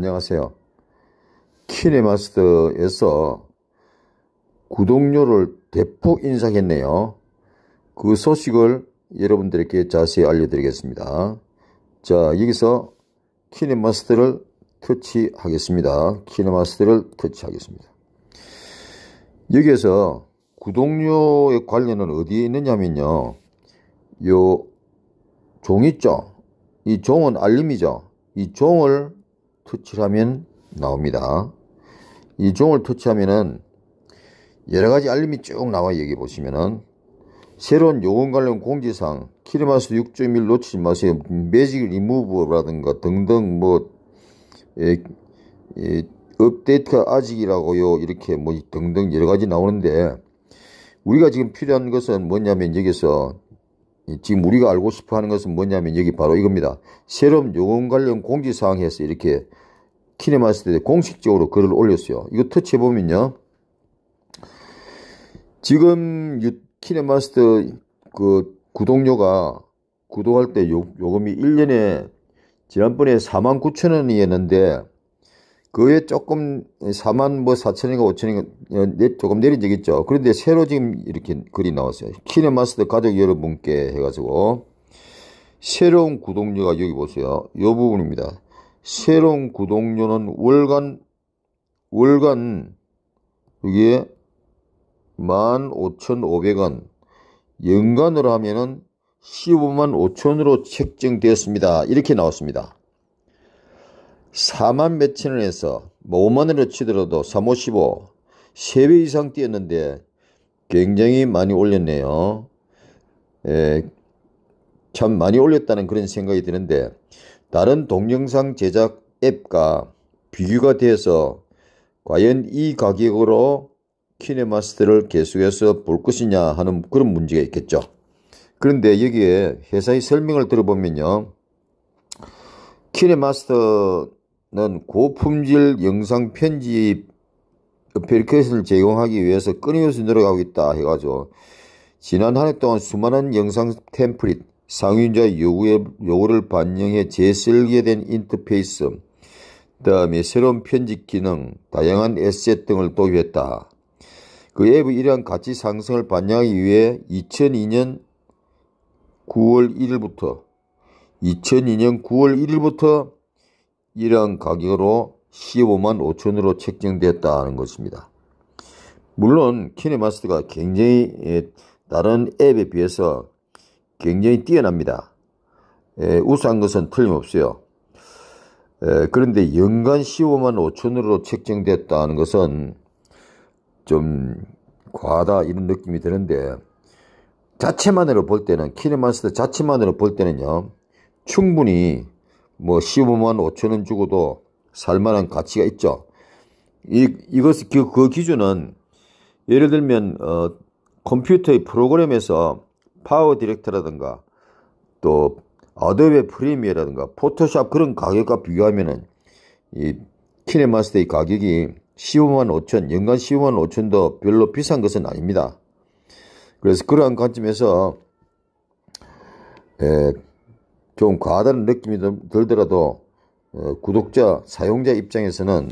안녕하세요. 키네마스터에서 구독료를 대폭 인상했네요. 그 소식을 여러분들께 자세히 알려드리겠습니다. 자, 여기서 키네마스터를 터치하겠습니다. 키네마스터를 터치하겠습니다. 여기에서 구독료의 관련은 어디에 있느냐면요. 요 종 있죠? 이 종은 알림이죠? 이 종을 터치하면 나옵니다. 이 종을 터치하면은 여러가지 알림이 쭉 나와요. 여기 보시면은 새로운 요건 관련 공지사항 키르마스6.1 놓치지 마세요. 매직 리무브라든가 등등 뭐 예, 예, 업데이트가 아직이라고요. 이렇게 뭐 등등 여러가지 나오는데 우리가 지금 필요한 것은 뭐냐면 여기서 예, 지금 우리가 알고 싶어 하는 것은 뭐냐면 여기 바로 이겁니다. 세럼 요원 관련 공지사항에서 이렇게 키네마스터에 공식적으로 글을 올렸어요. 이거 터치해보면요. 지금 키네마스터 그 구독료가 구독할 때 요금이 1년에 지난번에 4만 9천 원이었는데 그 외에 조금 4만 뭐 4천인가 5천인가 조금 내리적있죠 그런데 새로 지금 이렇게 글이 나왔어요. 키네마스터 가족 여러분께 해가지고 새로운 구독료가 여기 보세요. 이 부분입니다. 새로운 구독료는 월간 월간 여게 15,500원 연간으로 하면은 155만 5천으로 책정되었습니다. 이렇게 나왔습니다. 4만 매천을 해서 5만원을 뭐 치더라도 355, 3배 이상 뛰었는데 굉장히 많이 올렸네요. 에, 예, 참 많이 올렸다는 그런 생각이 드는데 다른 동영상 제작 앱과 비교가 돼서 과연 이 가격으로 키네마스터를 계속해서 볼 것이냐 하는 그런 문제가 있겠죠. 그런데 여기에 회사의 설명을 들어보면요. 키네마스터 는 고품질 영상 편집 어플리케이션을 제공하기 위해서 끊임없이 노력가고 있다 해가지고 지난 한 해 동안 수많은 영상 템플릿, 상위자의 요구에, 요구를 반영해 재설계된 인터페이스, 다음에 새로운 편집 기능, 다양한 에셋 등을 도입했다. 그 앱의 이러한 가치 상승을 반영하기 위해 2002년 9월 1일부터 2002년 9월 1일부터 이런 가격으로 15만 5천으로 책정됐다는 것입니다. 물론 키네마스터가 굉장히 예, 다른 앱에 비해서 굉장히 뛰어납니다. 예, 우수한 것은 틀림없어요. 예, 그런데 연간 15만 5천으로 책정됐다는 것은 좀 과하다 이런 느낌이 드는데 자체만으로 볼 때는 키네마스터 자체만으로 볼 때는요 충분히 뭐 씹으면 5천 원 주고도 살만한 가치가 있죠. 이 이것 그, 그 기준은 예를 들면 어, 컴퓨터의 프로그램에서 파워 디렉터라든가 또아 d 웨 b 프리미어라든가 포토샵 그런 가격과 비교하면은 이 키네마스터의 가격이 15만 5천, 연간 15만 5천도 별로 비싼 것은 아닙니다. 그래서 그러한 관점에서 에, 좀 과하다는 느낌이 들더라도 어, 구독자 사용자 입장에서는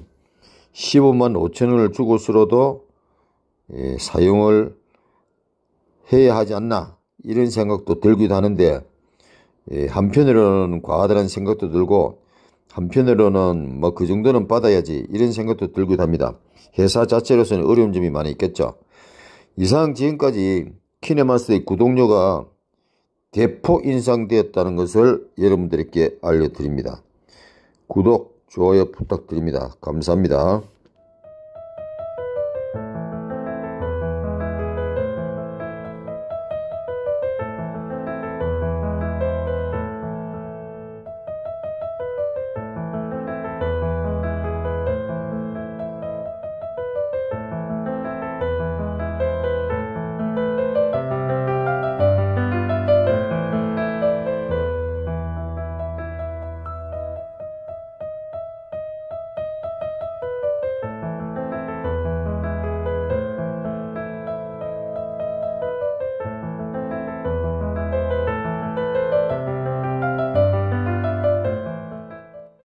15만 5천 원을 주고서라도 예, 사용을 해야 하지 않나 이런 생각도 들기도 하는데 예, 한편으로는 과하다는 생각도 들고 한편으로는 뭐 그 정도는 받아야지 이런 생각도 들기도 합니다. 회사 자체로서는 어려운 점이 많이 있겠죠. 이상 지금까지 키네마스의 구독료가 대포 인상되었다는 것을 여러분들께 알려드립니다. 구독, 좋아요 부탁드립니다. 감사합니다.